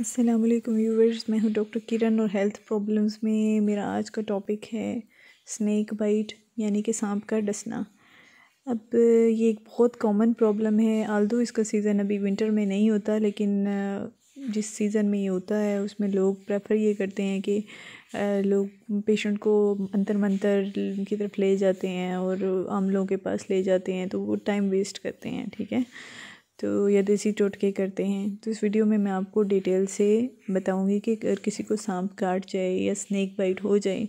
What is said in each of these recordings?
अस्सलाम वालेकुम व्यूवर्स मैं हूं डॉक्टर किरण और हेल्थ प्रॉब्लम्स में मेरा आज का टॉपिक है स्नैक बाइट यानी कि सांप का डसना अब ये एक बहुत कॉमन प्रॉब्लम है दो इसका सीज़न अभी विंटर में नहीं होता लेकिन जिस सीज़न में ये होता है उसमें लोग प्रेफर ये करते हैं कि लोग पेशेंट को अंतर मंतर की तरफ ले जाते हैं और आम लोगों के पास ले जाते हैं तो वो टाइम वेस्ट करते हैं ठीक है तो या देसी टोटके करते हैं तो इस वीडियो में मैं आपको डिटेल से बताऊंगी कि अगर किसी को सांप काट जाए या स्नैक बाइट हो जाए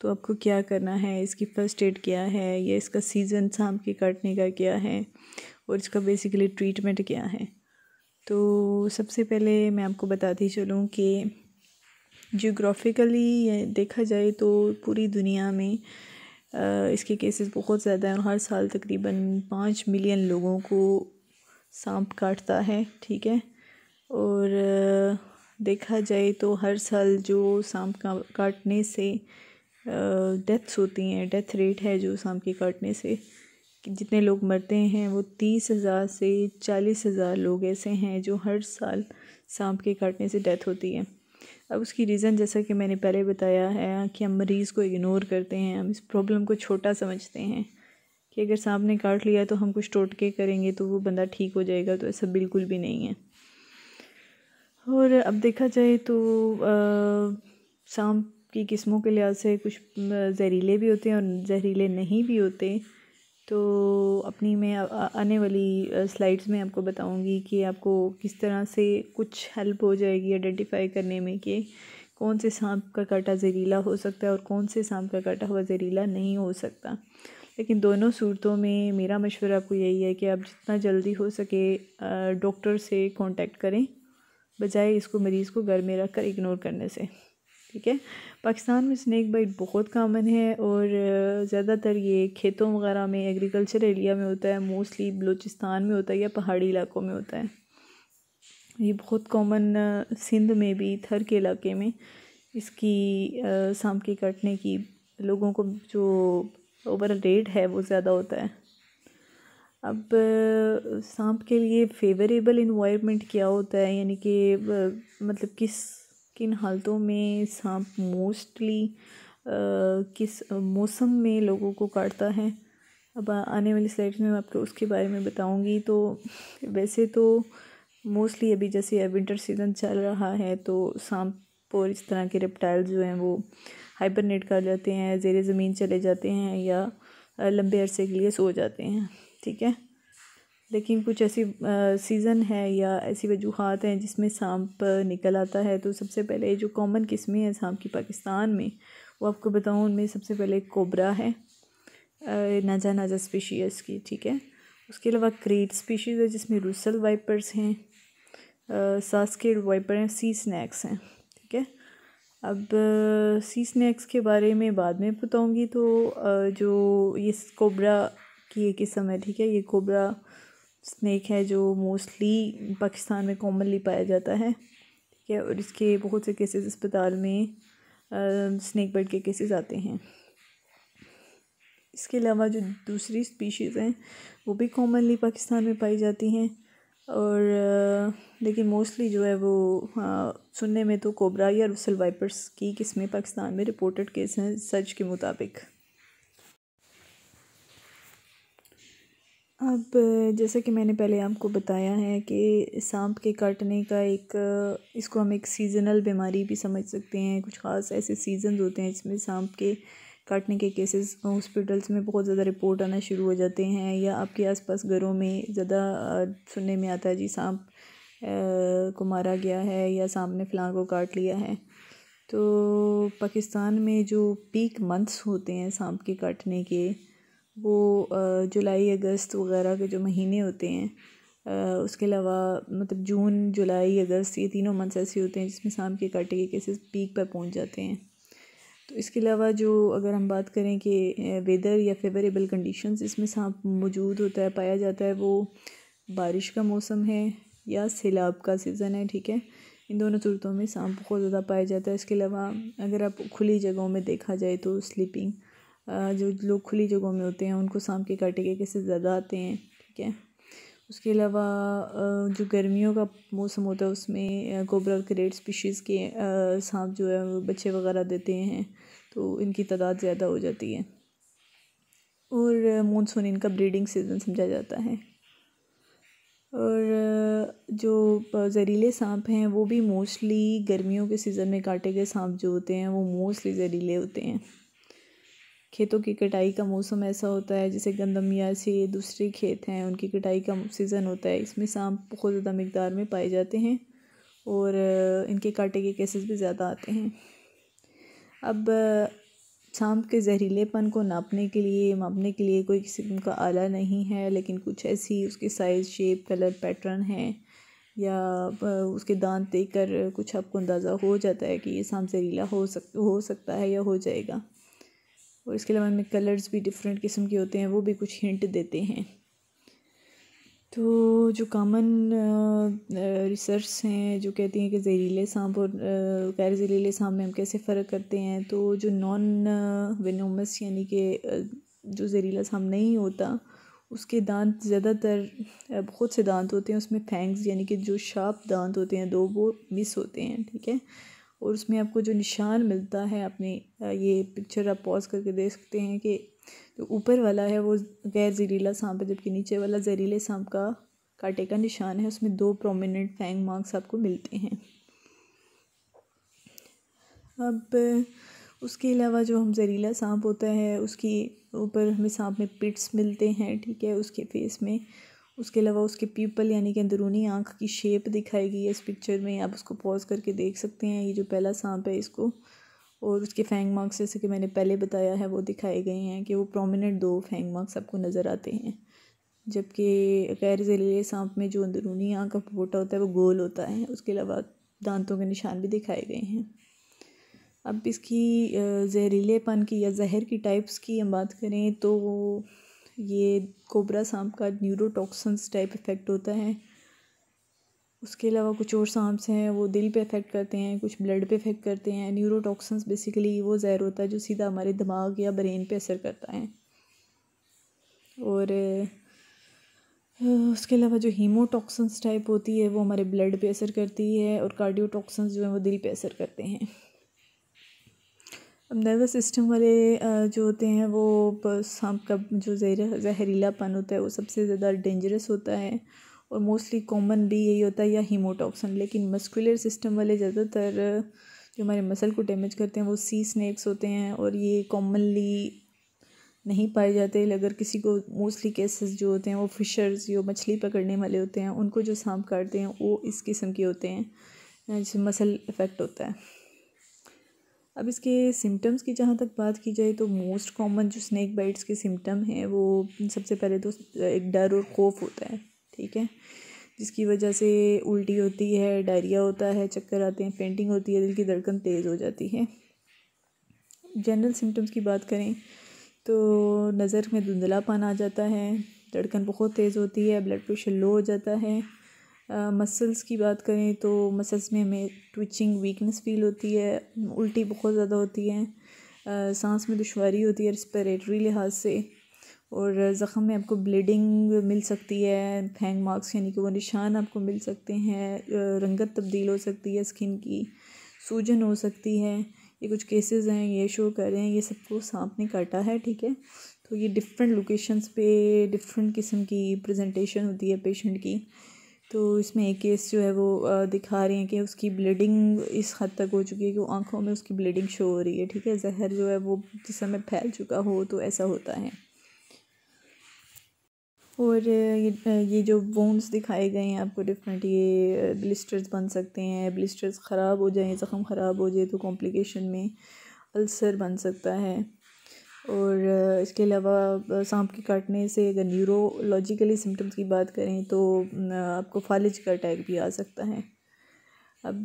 तो आपको क्या करना है इसकी फ़र्स्ट एड क्या है या इसका सीज़न सांप के काटने का क्या है और इसका बेसिकली ट्रीटमेंट क्या है तो सबसे पहले मैं आपको बताती चलूँ कि जोग्राफिकली देखा जाए तो पूरी दुनिया में इसके केसेस बहुत ज़्यादा हैं और हर साल तकरीबन पाँच मिलियन लोगों को सांप काटता है ठीक है और देखा जाए तो हर साल जो सांप का काटने से डेथ्स होती हैं डेथ रेट है जो सांप के काटने से जितने लोग मरते हैं वो तीस हज़ार से चालीस हज़ार लोग ऐसे हैं जो हर साल सांप के काटने से डेथ होती है अब उसकी रीज़न जैसा कि मैंने पहले बताया है कि हम मरीज़ को इग्नोर करते हैं हम इस प्रॉब्लम को छोटा समझते हैं कि अगर सांप ने काट लिया तो हम कुछ टोटके करेंगे तो वो बंदा ठीक हो जाएगा तो ऐसा बिल्कुल भी नहीं है और अब देखा जाए तो सांप की किस्मों के लिहाज से कुछ जहरीले भी होते हैं और जहरीले नहीं भी होते तो अपनी मैं आने वाली स्लाइड्स में आपको बताऊंगी कि आपको किस तरह से कुछ हेल्प हो जाएगी आइडेंटिफाई करने में कि कौन से सांप का काटा जहरीला हो सकता है और कौन से सांप का काटा हुआ जहरीला नहीं हो सकता लेकिन दोनों सूरतों में मेरा मशवरा आपको यही है कि आप जितना जल्दी हो सके डॉक्टर से कांटेक्ट करें बजाय इसको मरीज़ को घर में रख कर इग्नोर करने से ठीक है पाकिस्तान में स्नैक बाइट बहुत कामन है और ज़्यादातर ये खेतों वगैरह में एग्रीकल्चर एरिया में होता है मोस्टली बलूचिस्तान में होता है या पहाड़ी इलाकों में होता है ये बहुत कॉमन सिंध में भी थर के इलाके में इसकी सांप के काटने की लोगों को जो ओवर रेट है वो ज़्यादा होता है अब सांप के लिए फेवरेबल इन्वायरमेंट क्या होता है यानी कि मतलब किस किन हालतों में सांप मोस्टली किस मौसम में लोगों को काटता है अब आने वाली स्लाइड्स में मैं आपको उसके बारे में बताऊंगी तो वैसे तो मोस्टली अभी जैसे विंटर सीज़न चल रहा है तो सांप और इस तरह के रेप्टाइल जो हैं वो हाइबरनेट कर जाते हैं जेर ज़मीन चले जाते हैं या लंबे अरसे के लिए सो जाते हैं ठीक है लेकिन कुछ ऐसी सीज़न है या ऐसी वजूहत हैं जिसमें सांप निकल आता है तो सबसे पहले जो कॉमन किस्में हैं सांप की पाकिस्तान में वो आपको बताऊँ उनमें सबसे पहले कोबरा है नाजा नाजा स्पीशीज़ की ठीक है उसके अलावा क्रेट स्पीशीज़ है जिसमें रूसल वाइपर्स हैं सास्केड वाइपर हैं सी स्नैक्स हैं अब सी स्नैक्स के बारे में बाद में बताऊँगी तो जो ये कोबरा की एक किस्म है ठीक है ये कोबरा स्नैक है जो मोस्टली पाकिस्तान में कॉमनली पाया जाता है ठीक है और इसके बहुत से केसेस अस्पताल में स्नैक बर्ड के केसेस आते हैं इसके अलावा जो दूसरी स्पीशीज़ हैं वो भी कॉमनली पाकिस्तान में पाई जाती हैं और लेकिन मोस्टली जो है वो आ, सुनने में तो कोबरा या रसल वाइपर्स की किस्में पाकिस्तान में रिपोर्टेड केस हैं सच के मुताबिक अब जैसा कि मैंने पहले आपको बताया है कि सांप के काटने का एक इसको हम एक सीज़नल बीमारी भी समझ सकते हैं कुछ ख़ास ऐसे सीजन होते हैं जिसमें सांप के काटने के केसेस हॉस्पिटल्स में बहुत ज़्यादा रिपोर्ट आना शुरू हो जाते हैं या आपके आसपास घरों में ज़्यादा सुनने में आता है जी सांप को मारा गया है या सांप ने फिलहाल को काट लिया है तो पाकिस्तान में जो पीक मंथ्स होते हैं सांप के काटने के वो जुलाई अगस्त वगैरह के जो महीने होते हैं उसके अलावा मतलब जून जुलाई अगस्त ये तीनों मंथ्स ऐसे होते हैं जिसमें सांप के काटे के केसेस पीक पर पहुंच जाते हैं तो इसके अलावा जो अगर हम बात करें कि वेदर या फेवरेबल कंडीशंस इसमें सांप मौजूद होता है पाया जाता है वो बारिश का मौसम है या सैलाब का सीज़न है ठीक है इन दोनों सूरतों में सांप बहुत ज़्यादा पाया जाता है इसके अलावा अगर आप खुली जगहों में देखा जाए तो स्लीपिंग जो लोग खुली जगहों में होते हैं उनको सांप के काटे के कैसे ज़्यादा आते हैं ठीक है उसके अलावा जो गर्मियों का मौसम होता है उसमें कोबरा क्रेट स्पीशीज़ के सांप जो है बच्चे वगैरह देते हैं तो इनकी तादाद ज़्यादा हो जाती है और मानसून इनका ब्रीडिंग सीज़न समझा जाता है और जो ज़हरीले सांप हैं वो भी मोस्टली गर्मियों के सीज़न में काटे गए सांप जो होते हैं वो मोस्टली ज़हरीले होते हैं खेतों की कटाई का मौसम ऐसा होता है जैसे गंदम या से दूसरे खेत हैं उनकी कटाई का सीज़न होता है इसमें सांप बहुत ज़्यादा मकदार में पाए जाते हैं और इनके काटे के केसेस भी ज़्यादा आते हैं अब सांप के ज़हरीलेपन को नापने के लिए मापने के लिए कोई किस्म का आला नहीं है लेकिन कुछ ऐसी उसके साइज़ शेप कलर पैटर्न हैं या उसके दांत देख कर कुछ आपको अंदाज़ा हो जाता है कि ये सांप जहरीला हो सक हो सकता है या हो जाएगा और इसके अलावा इनमें कलर्स भी डिफरेंट किस्म के होते हैं वो भी कुछ हिंट देते हैं तो जो कॉमन रिसर्च हैं जो कहती हैं कि जहरीले सांप और गैर जहरीले सांप में हम कैसे फ़र्क करते हैं तो जो नॉन वेनोमस यानी कि जो जहरीला सांप नहीं होता उसके दांत ज़्यादातर बहुत से दांत होते हैं उसमें फैंग्स यानी कि जो शार्प दांत होते हैं दो वो मिस होते हैं ठीक है और उसमें आपको जो निशान मिलता है अपने ये पिक्चर आप पॉज करके देख सकते हैं कि जो तो ऊपर वाला है वो गैर जहरीला सांप है जबकि नीचे वाला जहरीले सांप का कांटे का निशान है उसमें दो प्रोमिनेंट फैंग मार्क्स आपको मिलते हैं अब उसके अलावा जो हम जहरीला सांप होता है उसकी ऊपर हमें सांप में पिट्स मिलते हैं ठीक है उसके फेस में उसके अलावा उसके पीपल यानी कि अंदरूनी आँख की शेप दिखाई गई है इस पिक्चर में आप उसको पॉज करके देख सकते हैं ये जो पहला सांप है इसको और उसके फैंग मार्क्स जैसे कि मैंने पहले बताया है वो दिखाए गए हैं कि वो प्रोमिनेंट दो फैंग मार्क्स आपको नज़र आते हैं जबकि गैर जहरीले सांप में जो अंदरूनी आँख का पोटा होता है वो गोल होता है उसके अलावा दांतों के निशान भी दिखाए गए हैं अब इसकी जहरीलेपन की या जहर की टाइप्स की हम बात करें तो ये कोबरा सांप का न्यूरोटॉक्सन्स टाइप इफ़ेक्ट होता है उसके अलावा कुछ और सांप्स हैं वो दिल पे इफ़ेक्ट करते हैं कुछ ब्लड पे इफ़ेक्ट करते हैं न्यूरोटॉक्सन्स बेसिकली वो ज़हर होता है जो सीधा हमारे दिमाग या ब्रेन पे असर करता है और उसके अलावा जो हीमोटॉक्सन्स टाइप होती है वो हमारे ब्लड पे असर करती है और कार्डियोटॉक्सन्स जो हैं वो दिल पे असर करते हैं अब नर्वस सिस्टम वाले जो होते हैं वो सांप का जो जहर जहरीलापन होता है वो सबसे ज़्यादा डेंजरस होता है और मोस्टली कॉमन भी यही होता है या हीमोटॉक्सन लेकिन मस्कुलर सिस्टम वाले ज़्यादातर जो हमारे मसल को डैमेज करते हैं वो सी स्नैक्स होते हैं और ये कॉमनली नहीं पाए जाते अगर किसी को मोस्टली केसेस जो होते हैं वो फिशर्स जो मछली पकड़ने वाले होते हैं उनको जो सांप काटते हैं वो इस किस्म के होते हैं जिससे मसल इफ़ेक्ट होता है अब इसके सिम्टम्स की जहाँ तक बात की जाए तो मोस्ट कॉमन जो स्नैक बाइट्स के सिम्टम हैं वो सबसे पहले तो एक डर और खौफ होता है ठीक है जिसकी वजह से उल्टी होती है डायरिया होता है चक्कर आते हैं फेंटिंग होती है दिल की धड़कन तेज़ हो जाती है जनरल सिम्टम्स की बात करें तो नज़र में धुंधलापन आ जाता है धड़कन बहुत तेज़ होती है ब्लड प्रेशर लो हो जाता है मसल्स uh, की बात करें तो मसल्स में हमें ट्विचिंग वीकनेस फील होती है उल्टी बहुत ज़्यादा होती है uh, सांस में दुशारी होती है रेस्परेटरी लिहाज से और ज़ख़म में आपको ब्लीडिंग मिल सकती है फैंग मार्क्स यानी कि वो निशान आपको मिल सकते हैं रंगत तब्दील हो सकती है स्किन की सूजन हो सकती है ये कुछ केसेस हैं ये शो कर रहे हैं ये सबको सांप ने काटा है ठीक है तो ये डिफरेंट लोकेशंस पे डिफरेंट किस्म की प्रेजेंटेशन होती है पेशेंट की तो इसमें एक केस जो है वो दिखा रहे हैं कि उसकी ब्लीडिंग इस हद तक हो चुकी है कि आँखों में उसकी ब्लीडिंग शो हो रही है ठीक है जहर जो है वो जिस समय फैल चुका हो तो ऐसा होता है और ये जो बोन्स दिखाए गए हैं आपको डिफरेंट ये ब्लिस्टर्स बन सकते हैं ब्लिस्टर्स ख़राब हो जाए ज़ख़म ख़राब हो जाए तो कॉम्प्लिकेशन में अल्सर बन सकता है और इसके अलावा सांप के काटने से अगर न्यूरोलॉजिकली सिम्टम्स की बात करें तो आपको फालिज का अटैक भी आ सकता है अब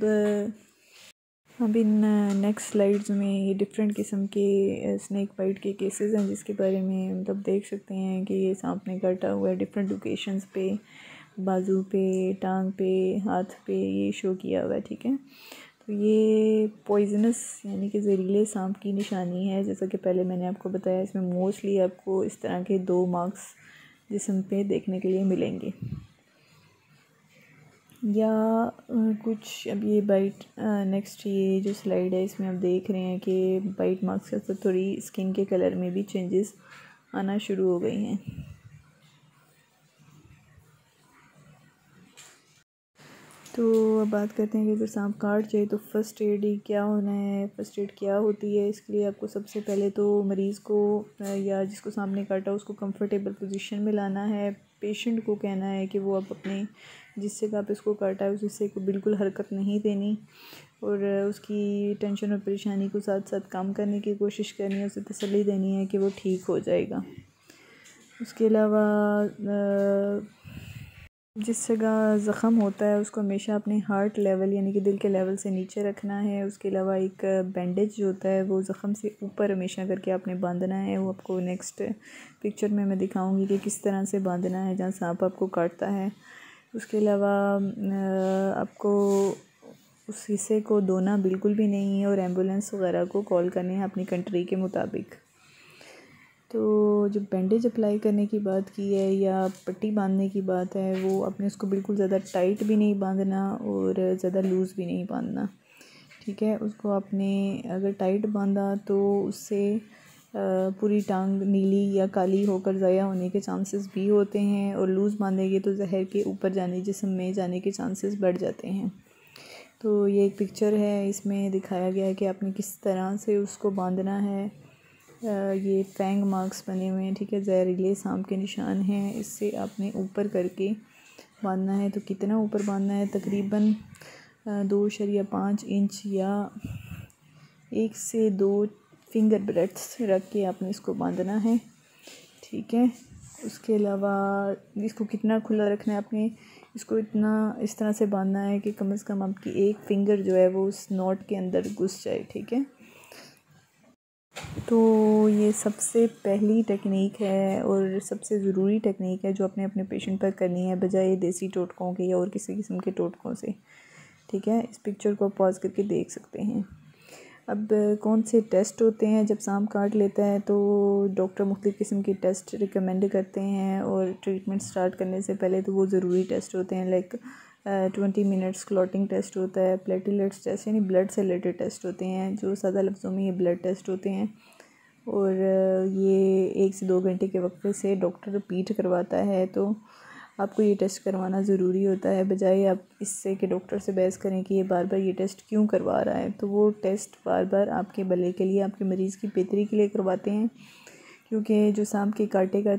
अब इन नेक्स्ट स्लाइड्स में ये डिफरेंट किस्म के स्नैक बाइट के केसेस हैं जिसके बारे में मतलब देख सकते हैं कि ये सांप ने काटा हुआ है डिफरेंट लोकेशंस पे बाजू पे टांग पे हाथ पे ये शो किया हुआ है ठीक है तो ये पॉइजनस यानी कि जहरीले सांप की निशानी है जैसा कि पहले मैंने आपको बताया इसमें मोस्टली आपको इस तरह के दो मार्क्स जिसम पे देखने के लिए मिलेंगे या कुछ अब ये बाइट नेक्स्ट ये जो स्लाइड है इसमें आप देख रहे हैं कि बाइट मार्क्स के साथ थोड़ी स्किन के कलर में भी चेंजेस आना शुरू हो गई हैं तो अब बात करते हैं कि अगर सांप काट जाए तो फ़र्स्ट एड क्या होना है फ़र्स्ट एड क्या होती है इसके लिए आपको सबसे पहले तो मरीज़ को या जिसको सामने काटा उसको कंफर्टेबल पोजीशन में लाना है पेशेंट को कहना है कि वो आप अपने जिससे भी आप इसको काटा है उस हिस्से को बिल्कुल हरकत नहीं देनी और उसकी टेंशन और परेशानी को साथ साथ काम करने की कोशिश करनी है उसे तसली देनी है कि वो ठीक हो जाएगा उसके अलावा जिस जगह ज़ख़म होता है उसको हमेशा अपने हार्ट लेवल यानी कि दिल के लेवल से नीचे रखना है उसके अलावा एक बैंडेज जो होता है वो ज़ख़म से ऊपर हमेशा करके आपने बांधना है वो आपको नेक्स्ट पिक्चर में मैं दिखाऊंगी कि किस तरह से बांधना है जहाँ सांप आपको काटता है उसके अलावा आपको उस हिस्से को धोना बिल्कुल भी नहीं है और एम्बुलेंस वगैरह को कॉल करने हैं अपनी कंट्री के मुताबिक तो जो बैंडेज अप्लाई करने की बात की है या पट्टी बांधने की बात है वो अपने उसको बिल्कुल ज़्यादा टाइट भी नहीं बांधना और ज़्यादा लूज़ भी नहीं बांधना ठीक है उसको आपने अगर टाइट बांधा तो उससे पूरी टांग नीली या काली होकर ज़ाया होने के चांसेस भी होते हैं और लूज़ बांधेंगे तो जहर के ऊपर जाने जिसम में जाने के चांसेस बढ़ जाते हैं तो ये एक पिक्चर है इसमें दिखाया गया है कि आपने किस तरह से उसको बांधना है ये फैंग मार्क्स बने हुए हैं ठीक है जहरीले सांप के निशान हैं इससे आपने ऊपर करके बांधना है तो कितना ऊपर बांधना है तकरीबन दो शरिया पाँच इंच या एक से दो फिंगर ब्रेड्स रख के आपने इसको बांधना है ठीक है उसके अलावा इसको कितना खुला रखना है आपने इसको इतना इस तरह से बांधना है कि कम से कम आपकी एक फिंगर जो है वो उस नोट के अंदर घुस जाए ठीक है तो ये सबसे पहली टेक्निक है और सबसे ज़रूरी टेक्निक है जो अपने अपने पेशेंट पर करनी है बजाय देसी टोटकों के या और किसी किस्म के टोटकों से ठीक है इस पिक्चर को पॉज करके देख सकते हैं अब कौन से टेस्ट होते हैं जब सांप काट लेता है तो डॉक्टर मुख्तु किस्म के टेस्ट रिकमेंड करते हैं और ट्रीटमेंट स्टार्ट करने से पहले तो वो ज़रूरी टेस्ट होते हैं like twenty minutes clotting test होता है प्लेटिलेट्स टेस्ट यानी ब्लड से रिलेटेड टेस्ट होते हैं जो सदा लफ्ज़ों में ये ब्लड टेस्ट होते हैं और ये एक से दो घंटे के वक्त से डॉक्टर रिपीट करवाता है तो आपको ये टेस्ट करवाना ज़रूरी होता है बजाय आप इससे कि डॉक्टर से बहस करें कि ये बार बार ये टेस्ट क्यों करवा रहा है तो वो टेस्ट बार बार आपके भले के लिए आपके मरीज़ की बेहतरी के लिए करवाते हैं क्योंकि जो सांप के कांटे का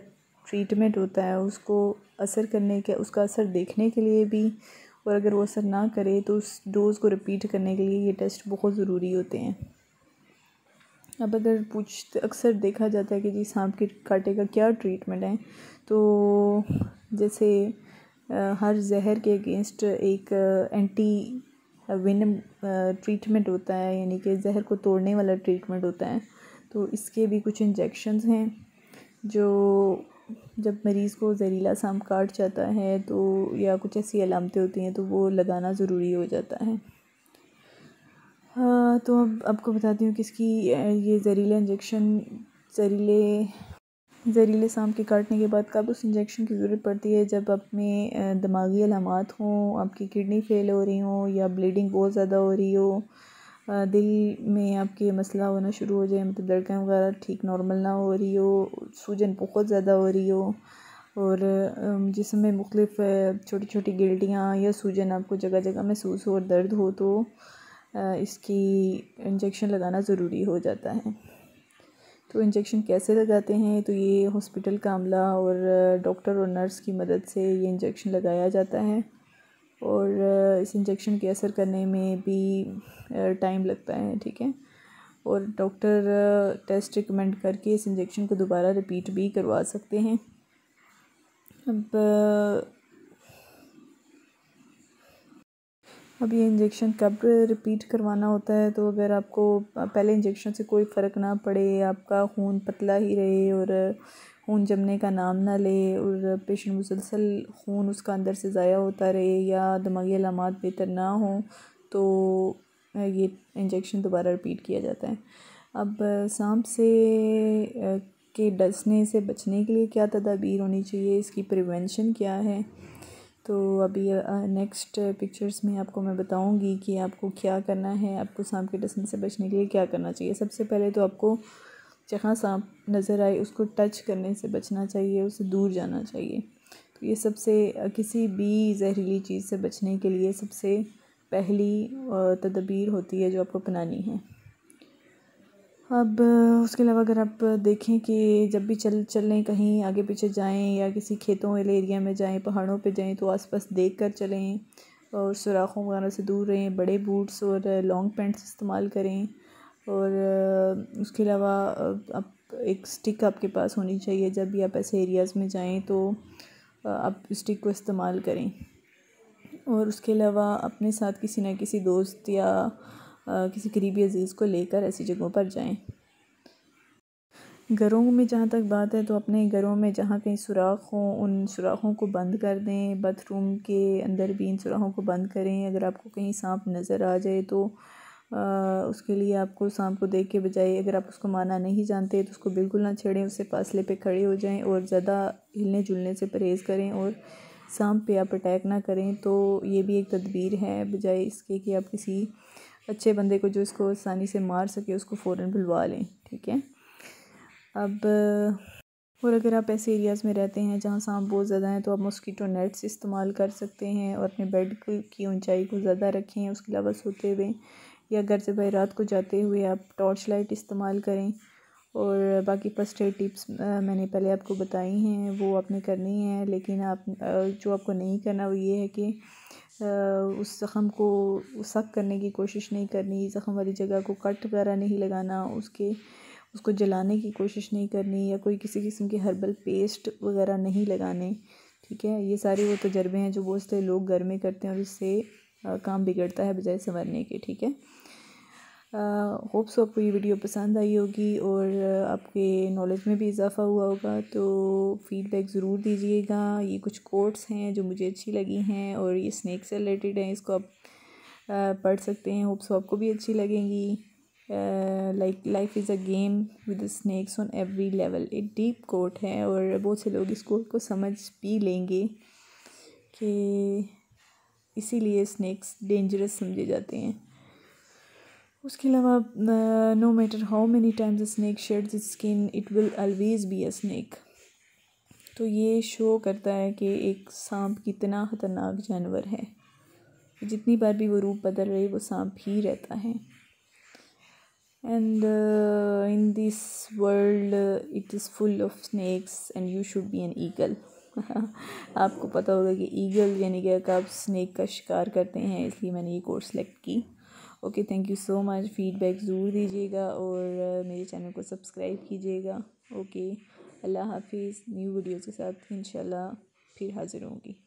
ट्रीटमेंट होता है उसको असर करने के उसका असर देखने के लिए भी और अगर वो असर ना करे तो उस डोज़ को रिपीट करने के लिए ये टेस्ट बहुत ज़रूरी होते हैं अब अगर पूछ अक्सर देखा जाता है कि जी सांप के कांटे का क्या ट्रीटमेंट है तो जैसे हर जहर के अगेंस्ट एक एंटी विनम ट्रीटमेंट होता है यानी कि जहर को तोड़ने वाला ट्रीटमेंट होता है तो इसके भी कुछ इंजेक्शन्स हैं जो जब मरीज़ को जहरीला सांप काट जाता है तो या कुछ ऐसी अलामतें होती हैं तो वो लगाना ज़रूरी हो जाता है हाँ तो अब आपको बताती हूँ कि इसकी ये जहरीला इंजेक्शन जहरीले ज़हरीले सांप के काटने के बाद कब उस इंजेक्शन की ज़रूरत पड़ती है जब आप में दिमागी अलामत हों आपकी किडनी फ़ेल हो रही हो या ब्लीडिंग बहुत ज़्यादा हो रही हो दिल में आपके मसला होना शुरू हो जाए मतलब धड़कन वगैरह ठीक नॉर्मल ना हो रही हो सूजन बहुत ज़्यादा हो रही हो और जिसम में मुख्तफ छोटी छोटी गिल्टियाँ या सूजन आपको जगह जगह महसूस हो और दर्द हो तो इसकी इंजेक्शन लगाना ज़रूरी हो जाता है तो इंजेक्शन कैसे लगाते हैं तो ये हॉस्पिटल का अमला और डॉक्टर और नर्स की मदद से ये इंजेक्शन लगाया जाता है और इस इंजेक्शन के असर करने में भी टाइम लगता है ठीक है और डॉक्टर टेस्ट रिकमेंड करके इस इंजेक्शन को दोबारा रिपीट भी करवा सकते हैं अब अब ये इंजेक्शन कब रिपीट करवाना होता है तो अगर आपको पहले इंजेक्शन से कोई फ़र्क ना पड़े आपका खून पतला ही रहे और खून जमने का नाम ना ले और पेशेंट मुसलसल खून उसका अंदर से ज़ाया होता रहे या दिमागी अलामत बेहतर ना हो तो ये इंजेक्शन दोबारा रिपीट किया जाता है अब सांप से के डसने से बचने के लिए क्या तदाबीर होनी चाहिए इसकी प्रिवेंशन क्या है तो अभी नेक्स्ट पिक्चर्स में आपको मैं बताऊंगी कि आपको क्या करना है आपको सांप के डसन से बचने के लिए क्या करना चाहिए सबसे पहले तो आपको जहाँ सांप नज़र आए उसको टच करने से बचना चाहिए उससे दूर जाना चाहिए तो ये सबसे किसी भी जहरीली चीज़ से बचने के लिए सबसे पहली तदबीर होती है जो आपको अपनानी है अब उसके अलावा अगर आप देखें कि जब भी चल चलें कहीं आगे पीछे जाएं या किसी खेतों वाले एरिया में जाएं पहाड़ों पे जाएं तो आसपास देख कर चलें और सुराखों वगैरह से दूर रहें बड़े बूट्स और लॉन्ग पैंट्स इस्तेमाल करें और उसके अलावा आप एक स्टिक आपके पास होनी चाहिए जब भी आप ऐसे एरियाज़ में जाएँ तो आप स्टिक को इस्तेमाल करें और उसके अलावा अपने साथ किसी न किसी दोस्त या किसी करीबी अजीज़ को लेकर ऐसी जगहों पर जाएं घरों में जहाँ तक बात है तो अपने घरों में जहाँ कहीं सुराख हों उन सुराखों को बंद कर दें बाथरूम के अंदर भी इन सुराखों को बंद करें अगर आपको कहीं सांप नज़र आ जाए तो आ, उसके लिए आपको सांप को देख के बजाय अगर आप उसको माना नहीं जानते तो उसको बिल्कुल ना छेड़ें उससे फासले पे खड़े हो जाएं और ज़्यादा हिलने जुलने से परहेज़ करें और सांप पे आप अटैक ना करें तो ये भी एक तदबीर है बजाय इसके कि आप किसी अच्छे बंदे को जो इसको आसानी से मार सके उसको फ़ौर बुलवा लें ठीक है अब और अगर आप ऐसे एरियाज़ में रहते हैं जहाँ सांप बहुत ज़्यादा हैं तो आप मस्कीटो नेट्स इस्तेमाल कर सकते हैं और अपने बेड की ऊंचाई को ज़्यादा रखें उसके अलावा सोते हुए या घर से बाहर रात को जाते हुए आप टॉर्च लाइट इस्तेमाल करें और बाकी फर्स्ट एड टिप्स मैंने पहले आपको बताई हैं वो आपने करनी है लेकिन आप जो आपको नहीं करना वो ये है कि उस ज़ख़म को सक करने की कोशिश नहीं करनी ज़ख़म वाली जगह को कट वगैरह नहीं लगाना उसके उसको जलाने की कोशिश नहीं करनी या कोई किसी किस्म के हर्बल पेस्ट वगैरह नहीं लगाने ठीक है ये सारे वो तजर्बे हैं जो बहुत से लोग घर में करते हैं और इससे काम बिगड़ता है बजाय संवरने के ठीक है होप्स सो आपको ये वीडियो पसंद आई होगी और आपके नॉलेज में भी इजाफ़ा हुआ होगा तो फीडबैक ज़रूर दीजिएगा ये कुछ कोट्स हैं जो मुझे अच्छी लगी हैं और ये स्नैक से रिलेटेड हैं इसको आप पढ़ सकते हैं होप्स सो आपको भी अच्छी लगेंगी like life is a game with snakes on every level एक डीप कोट है और बहुत से लोग इस कोट को समझ भी लेंगे कि इसीलिए स्नैक्स डेंजरस समझे जाते हैं उसके अलावा no matter how many times snake sheds skin it will always be a snake तो ये शो करता है कि एक सांप कितना ख़तरनाक जानवर है जितनी बार भी वो रूप बदल है वो सांप ही रहता है and in this world it is full of snakes and you should be an eagle आपको पता होगा कि ईगल यानी कि आप स्नैक का शिकार करते हैं इसलिए मैंने ये कोर्स सेलेक्ट की okay thank you so much feedback ज़रूर दीजिएगा और uh, मेरे चैनल को सब्सक्राइब कीजिएगा ओके अल्लाह हाफिज़ न्यू वीडियोज़ के साथ इन फिर हाज़िर होंगी